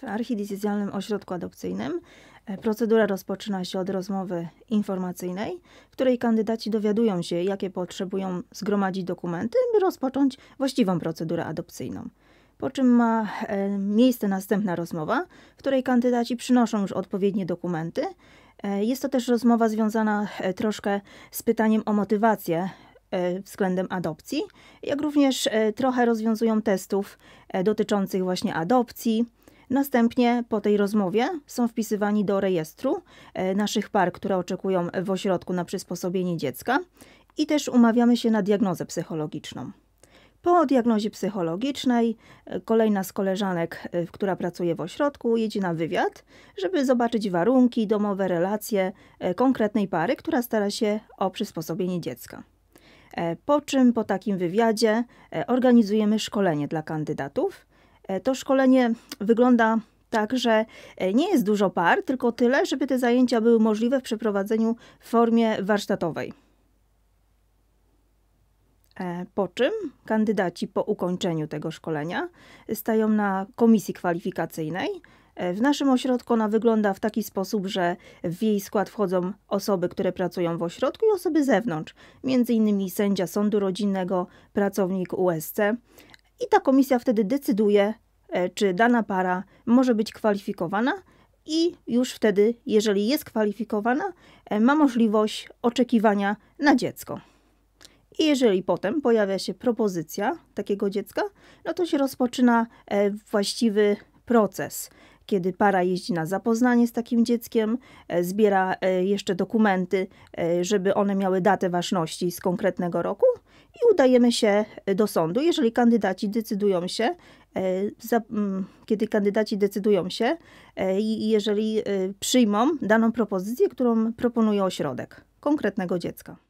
w archidiecezjalnym ośrodku adopcyjnym. E, procedura rozpoczyna się od rozmowy informacyjnej, w której kandydaci dowiadują się, jakie potrzebują zgromadzić dokumenty, by rozpocząć właściwą procedurę adopcyjną. Po czym ma e, miejsce następna rozmowa, w której kandydaci przynoszą już odpowiednie dokumenty. E, jest to też rozmowa związana troszkę z pytaniem o motywację względem adopcji, jak również trochę rozwiązują testów dotyczących właśnie adopcji Następnie po tej rozmowie są wpisywani do rejestru e, naszych par, które oczekują w ośrodku na przysposobienie dziecka i też umawiamy się na diagnozę psychologiczną. Po diagnozie psychologicznej e, kolejna z koleżanek, e, która pracuje w ośrodku, jedzie na wywiad, żeby zobaczyć warunki, domowe relacje konkretnej pary, która stara się o przysposobienie dziecka. Po czym po takim wywiadzie organizujemy szkolenie dla kandydatów, E, to szkolenie wygląda tak, że e, nie jest dużo par, tylko tyle, żeby te zajęcia były możliwe w przeprowadzeniu w formie warsztatowej. E, po czym kandydaci po ukończeniu tego szkolenia stają na komisji kwalifikacyjnej. W naszym ośrodku ona wygląda w taki sposób, że w jej skład wchodzą osoby, które pracują w ośrodku i osoby z zewnątrz, m.in. sędzia sądu rodzinnego, pracownik USC, i ta komisja wtedy decyduje, e, czy dana para może być kwalifikowana. I już wtedy, jeżeli jest kwalifikowana, e, ma możliwość oczekiwania na dziecko. I jeżeli potem pojawia się propozycja takiego dziecka, no to się rozpoczyna e, właściwy proces kiedy para jeździ na zapoznanie z takim dzieckiem, e, zbiera e, jeszcze dokumenty, e, żeby one miały datę ważności z konkretnego roku i udajemy się do sądu. Jeżeli kandydaci decydują się, za, mm, kiedy kandydaci decydują się i jeżeli przyjmą daną propozycję, którą proponuje ośrodek konkretnego dziecka.